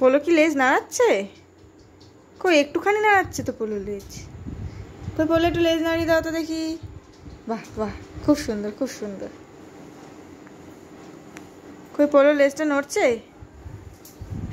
polo কি লেজ নাড়াচ্ছে কই একটুখানি নাড়াচ্ছে তো পোলো লেজ তো পোলো একটু লেজ নাড়িয়ে দাও তো দেখি বাহ বাহ খুব সুন্দর খুব সুন্দর কই পোলো লেজটা নড়ছে